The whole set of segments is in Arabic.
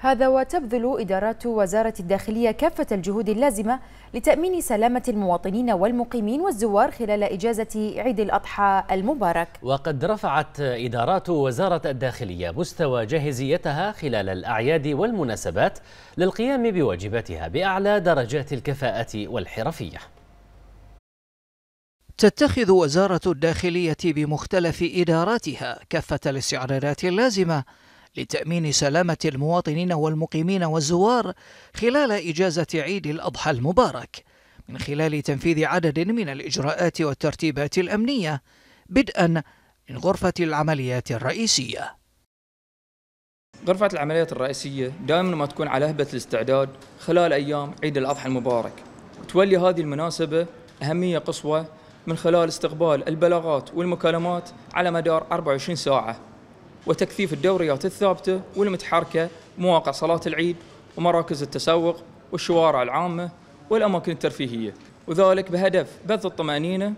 هذا وتبذل إدارات وزارة الداخلية كافة الجهود اللازمة لتأمين سلامة المواطنين والمقيمين والزوار خلال إجازة عيد الأضحى المبارك وقد رفعت إدارات وزارة الداخلية مستوى جاهزيتها خلال الأعياد والمناسبات للقيام بواجباتها بأعلى درجات الكفاءة والحرفية تتخذ وزارة الداخلية بمختلف إداراتها كافة الاستعدادات اللازمة لتأمين سلامة المواطنين والمقيمين والزوار خلال إجازة عيد الأضحى المبارك من خلال تنفيذ عدد من الإجراءات والترتيبات الأمنية بدءا من غرفة العمليات الرئيسية غرفة العمليات الرئيسية دائما ما تكون على هبة الاستعداد خلال أيام عيد الأضحى المبارك وتولي هذه المناسبة أهمية قصوى من خلال استقبال البلاغات والمكالمات على مدار 24 ساعة وتكثيف الدوريات الثابتة والمتحركة مواقع صلاة العيد ومراكز التسوق والشوارع العامة والأماكن الترفيهية وذلك بهدف بث الطمأنينة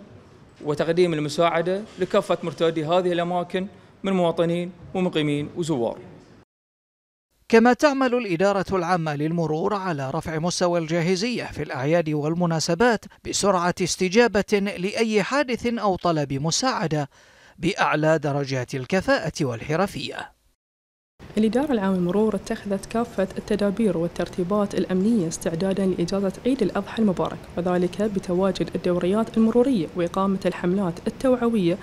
وتقديم المساعدة لكافة مرتادي هذه الأماكن من مواطنين ومقيمين وزوار كما تعمل الإدارة العامة للمرور على رفع مستوى الجاهزية في الأعياد والمناسبات بسرعة استجابة لأي حادث أو طلب مساعدة بأعلى درجات الكفاءة والحرفية الإدارة العام للمرور اتخذت كافة التدابير والترتيبات الأمنية استعدادا لإجازة عيد الأضحى المبارك وذلك بتواجد الدوريات المرورية وإقامة الحملات التوعوية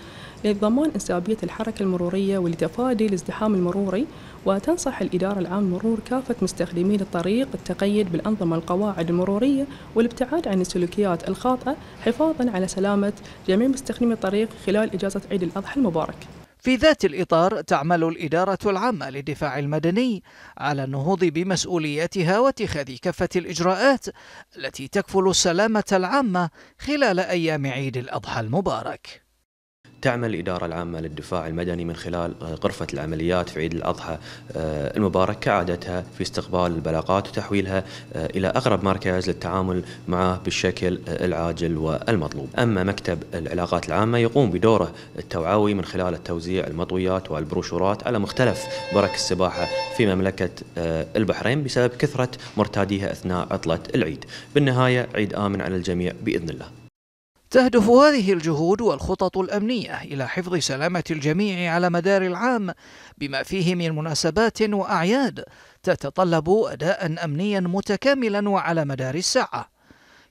لضمان إنسابية الحركة المرورية ولتفادي الازدحام المروري وتنصح الإدارة العام مرور كافة مستخدمي الطريق التقيد بالأنظمة القواعد المرورية والابتعاد عن السلوكيات الخاطئة حفاظا على سلامة جميع مستخدمي الطريق خلال إجازة عيد الأضحى المبارك في ذات الإطار تعمل الإدارة العامة للدفاع المدني على النهوض بمسؤولياتها واتخاذ كافة الإجراءات التي تكفل السلامة العامة خلال أيام عيد الأضحى المبارك تعمل الإدارة العامة للدفاع المدني من خلال آه، غرفة العمليات في عيد الأضحى آه، المبارك كعادتها في استقبال البلاغات وتحويلها آه، إلى أقرب مركز للتعامل معه بالشكل العاجل والمطلوب أما مكتب العلاقات العامة يقوم بدوره التوعوي من خلال التوزيع المطويات والبروشورات على مختلف برك السباحة في مملكة البحرين بسبب كثرة مرتاديها أثناء عطلة العيد بالنهاية عيد آمن على الجميع بإذن الله تهدف هذه الجهود والخطط الأمنية إلى حفظ سلامة الجميع على مدار العام بما فيه من مناسبات وأعياد تتطلب أداء أمنيا متكاملا وعلى مدار الساعة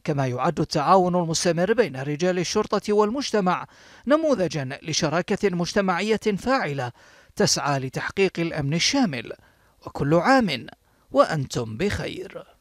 كما يعد التعاون المستمر بين رجال الشرطة والمجتمع نموذجا لشراكة مجتمعية فاعلة تسعى لتحقيق الأمن الشامل وكل عام وأنتم بخير